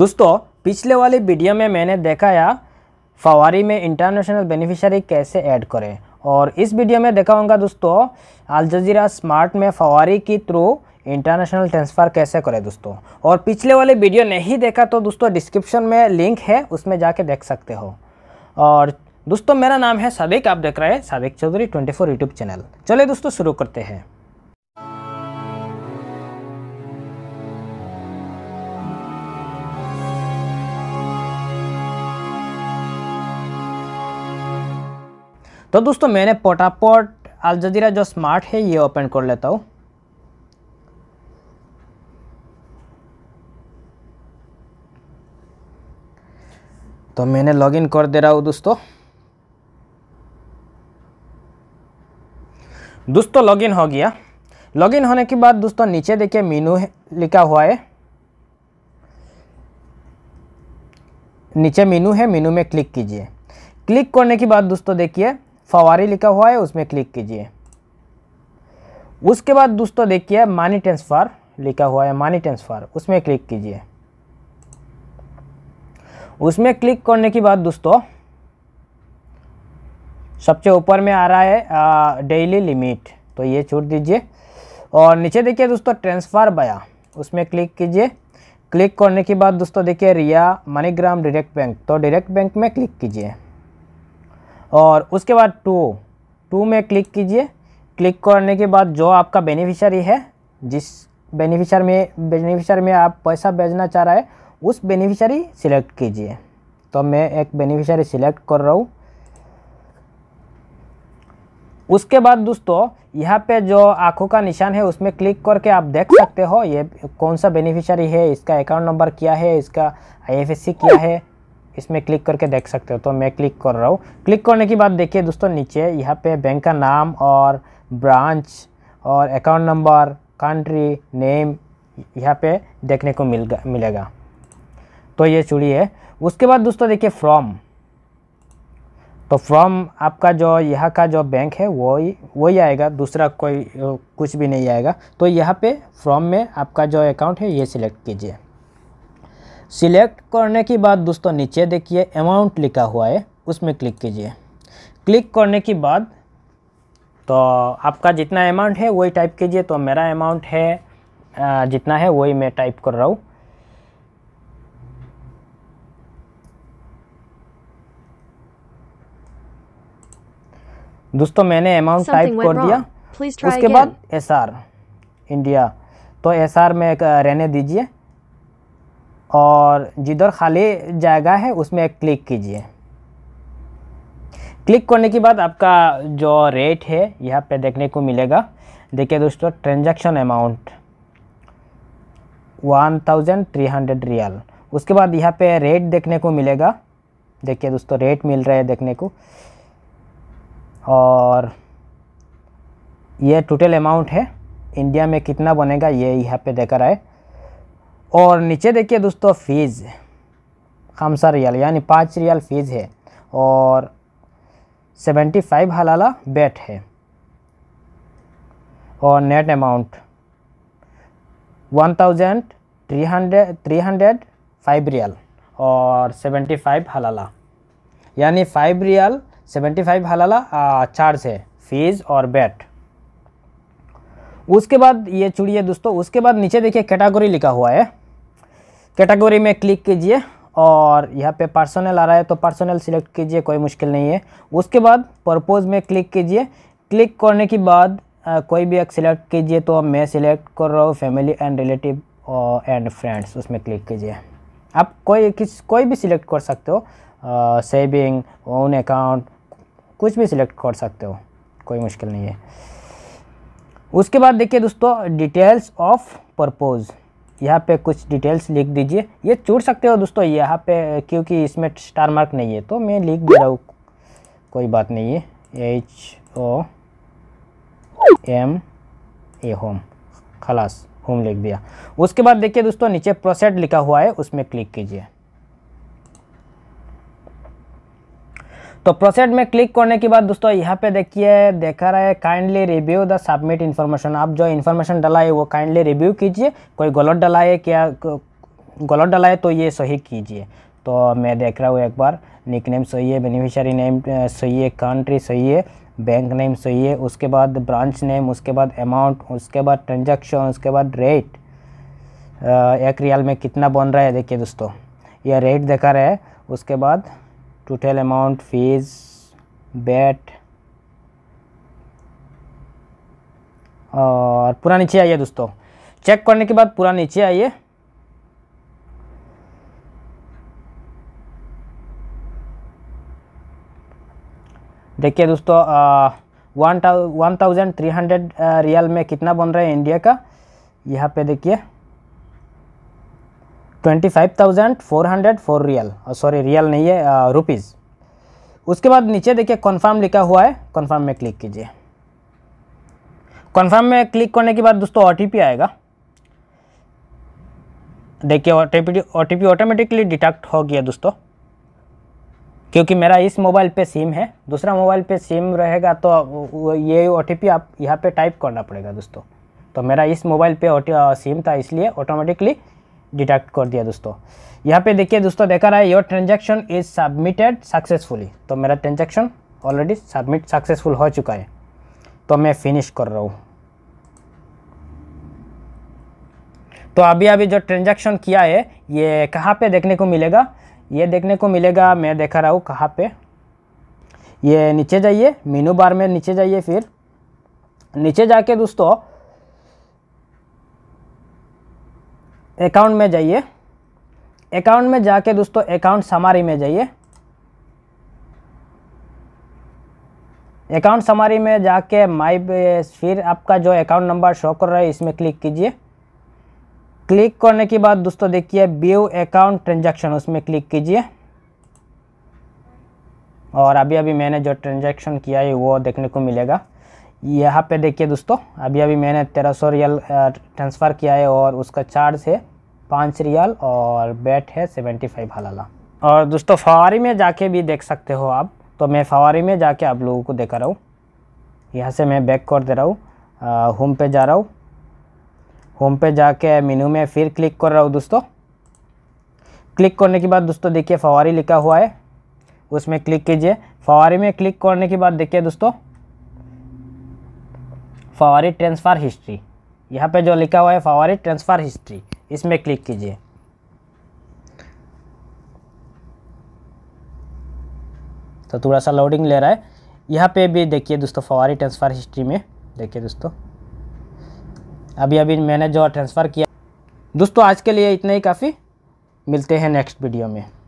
दोस्तों पिछले वाली वीडियो में मैंने देखाया फवारी में इंटरनेशनल बेनिफिशियरी कैसे ऐड करें और इस वीडियो में देखा होगा दोस्तों अल जजीरा स्मार्ट में फवारी के थ्रू इंटरनेशनल ट्रांसफ़र कैसे करें दोस्तों और पिछले वाले वीडियो नहीं देखा तो दोस्तों डिस्क्रिप्शन में लिंक है उसमें जाके देख सकते हो और दोस्तों मेरा नाम है सादिक आप देख रहे हैं Sadiq Chaudhary twenty YouTube channel चले दोस्तों शुरू करते हैं तो दोस्तों मैंने पोटापोट अल जजीरा जो स्मार्ट है ये ओपन कर लेता हूँ तो मैंने लॉगिन कर दे रहा हूँ दोस्तों दोस्तों लॉगिन हो गया लॉगिन होने के बाद दोस्तों नीचे देखिए मीनू लिखा हुआ है नीचे मीनू है मीनू में क्लिक कीजिए क्लिक करने के बाद दोस्तों देखिए फवारे लिखा हुआ है उसमें क्लिक कीजिए उसके बाद दोस्तों देखिए मानी ट्रांसफ़र लिखा हुआ है मानी ट्रांसफ़र उसमें क्लिक कीजिए उसमें क्लिक करने के बाद दोस्तों सबसे ऊपर में आ रहा है डेली लिमिट तो ये छूट दीजिए और नीचे देखिए दोस्तों ट्रांसफ़र बया उसमें क्लिक कीजिए क्लिक करने के बाद दोस्तों देखिए रिया मनीग्राम डायरेक्ट बैंक तो डायरेक्ट बैंक में क्लिक कीजिए और उसके बाद टू टू में क्लिक कीजिए क्लिक करने के बाद जो आपका बेनिफिशरी है जिस बेनिफिशर में बेनिफिशियर में आप पैसा भेजना चाह रहा है उस बेनिफिशरी सिलेक्ट कीजिए तो मैं एक बेनिफिशरी सिलेक्ट कर रहा हूँ उसके बाद दोस्तों यहाँ पे जो आंखों का निशान है उसमें क्लिक करके आप देख सकते हो ये कौन सा बेनिफिशरी है इसका अकाउंट नंबर क्या है इसका आईएफएससी क्या है इसमें क्लिक करके देख सकते हो तो मैं क्लिक कर रहा हूँ क्लिक करने के बाद देखिए दोस्तों नीचे यहाँ पे बैंक का नाम और ब्रांच और अकाउंट नंबर कंट्री नेम यहाँ पे देखने को मिल मिलेगा तो ये चूड़ी है उसके बाद दोस्तों देखिए फ्रॉम तो फ्रॉम आपका जो यहाँ का जो बैंक है वो ही वही आएगा दूसरा कोई कुछ भी नहीं आएगा तो यहाँ पे फ्रॉम में आपका जो अकाउंट है ये सिलेक्ट कीजिए सिलेक्ट करने के बाद दोस्तों नीचे देखिए अमाउंट लिखा हुआ है उसमें क्लिक कीजिए क्लिक करने के बाद तो आपका जितना अमाउंट है वही टाइप कीजिए तो मेरा अमाउंट है जितना है वही मैं टाइप कर रहा हूँ दोस्तों मैंने अमाउंट टाइप कर दिया उसके again. बाद एस आर इंडिया तो एस आर में रहने दीजिए और जिधर खाली जगह है उसमें क्लिक कीजिए क्लिक करने के बाद आपका जो रेट है यहाँ पे देखने को मिलेगा देखिए दोस्तों transaction amount one thousand three hundred riyal उसके बाद यहाँ पे रेट देखने को मिलेगा देखिए दोस्तों रेट मिल रहा है देखने को और ये टोटल अमाउंट है इंडिया में कितना बनेगा ये यहाँ पे देखा रहा है और नीचे देखिए दोस्तों फ़ीस खमसा रियाल यानी पाँच रियाल फ़ीस है और सेवेंटी फाइव हलाला बेट है और net amount one thousand three hundred three hundred five riyal और सेवेंटी फाइव हलाला यानी फाइव रियाल सेवेंटी फाइव हलाला चार्ज है फीस और बेट उसके बाद ये चुड़िए दोस्तों उसके बाद नीचे देखिए कैटागोरी लिखा हुआ है कैटेगरी में क्लिक कीजिए और यहाँ पे पर्सनल आ रहा है तो पर्सनल सिलेक्ट कीजिए कोई मुश्किल नहीं है उसके बाद पर्पोज़ में क्लिक कीजिए क्लिक करने के बाद आ, कोई भी एक सिलेक्ट कीजिए तो मैं सिलेक्ट कर रहा हूँ family and relative and friends उसमें क्लिक कीजिए आप कोई किस कोई भी सिलेक्ट कर सकते हो सेविंग ओन अकाउंट कुछ भी सिलेक्ट कर सकते हो कोई मुश्किल नहीं है उसके बाद देखिए दोस्तों डिटेल्स ऑफ परपोज़ यहाँ पे कुछ डिटेल्स लिख दीजिए ये चूर सकते हो दोस्तों यहाँ पे क्योंकि इसमें स्टार मार्क नहीं है तो मैं लिख दे रहा हूँ कोई बात नहीं है H O M A home खलास होम लिख दिया उसके बाद देखिए दोस्तों नीचे प्रोसेड लिखा हुआ है उसमें क्लिक कीजिए तो प्रोसेड में क्लिक करने के बाद दोस्तों यहाँ पे देखिए देखा रहा है kindly review the submit information आप जो इन्फॉर्मेशन डाला है वो काइंडली रिव्यू कीजिए कोई गलत डाला है क्या गलत डाला है तो ये सही कीजिए तो मैं देख रहा हूँ एक बार निक नेम सही है बेनिफिशरी नेम सही है कंट्री सही है बैंक नेम सही है उसके बाद ब्रांच नेम उसके बाद अमाउंट उसके बाद ट्रांजेक्शन उसके बाद रेट एक रियाल में कितना बन रहा है देखिए दोस्तों यह रेट देखा रहा है उसके बाद total amount fees बैट और पूरा नीचे आइए दोस्तों चेक करने के बाद पूरा नीचे आइए देखिए दोस्तों one thousand three hundred riyal में कितना बन रहा है इंडिया का यहाँ पे देखिए twenty five thousand four hundred four riyal sorry riyal नहीं है रुपीज़ uh, उसके बाद नीचे देखिए कन्फर्म लिखा हुआ है कन्फर्म में क्लिक कीजिए कन्फर्म में क्लिक करने के बाद दोस्तों ओ आएगा देखिए ओ टी ऑटोमेटिकली डिटेक्ट हो गया दोस्तों क्योंकि मेरा इस मोबाइल पे सिम है दूसरा मोबाइल पे सिम रहेगा तो ये ओ आप यहाँ पे टाइप करना पड़ेगा दोस्तों तो मेरा इस मोबाइल पे सिम uh, था इसलिए ऑटोमेटिकली डिटेक्ट कर दिया दोस्तों यहाँ पे देखिए दोस्तों देखा रहा है your transaction is submitted successfully तो मेरा ट्रांजेक्शन ऑलरेडी सबमिट सक्सेसफुल हो चुका है तो मैं फिनिश कर रहा हूँ तो अभी अभी जो ट्रांजेक्शन किया है ये कहाँ पे देखने को मिलेगा ये देखने को मिलेगा मैं देखा रहा हूँ कहाँ पे ये नीचे जाइए मीनू बार में नीचे जाइए फिर नीचे जाके दोस्तों अकाउंट में जाइए अकाउंट में जाके दोस्तों अकाउंट समारी में जाइए अकाउंट समारी में जाके माई फिर आपका जो अकाउंट नंबर शो कर रहा है इसमें क्लिक कीजिए क्लिक करने के बाद दोस्तों देखिए व्यू अकाउंट ट्रांजैक्शन उसमें क्लिक कीजिए और अभी अभी मैंने जो ट्रांजैक्शन किया है वो देखने को मिलेगा यहाँ पे देखिए दोस्तों अभी अभी मैंने तेरह सौ रियल ट्रांसफ़र किया है और उसका चार्ज है पाँच रियाल और बैट है सेवेंटी फाइव हलाला और दोस्तों फवारी में जाके भी देख सकते हो आप तो मैं फवारी में जाके आप लोगों को देखा रहा हूँ यहाँ से मैं बैक कर दे रहा हूँ होम पे जा रहा हूँ होम पे जाके मेनू में फिर क्लिक कर रहा हूँ दोस्तों क्लिक करने के बाद दोस्तों देखिए फवारी लिखा हुआ है उसमें क्लिक कीजिए फवारी में क्लिक करने के बाद देखिए दोस्तों फवारी ट्रांसफ़र हिस्ट्री यहाँ पे जो लिखा हुआ है फवारी ट्रांसफ़र हिस्ट्री इसमें क्लिक कीजिए तो थोड़ा सा लोडिंग ले रहा है यहाँ पे भी देखिए दोस्तों फवारी ट्रांसफ़र हिस्ट्री में देखिए दोस्तों अभी अभी मैंने जो ट्रांसफ़र किया दोस्तों आज के लिए इतना ही काफ़ी मिलते हैं नेक्स्ट वीडियो में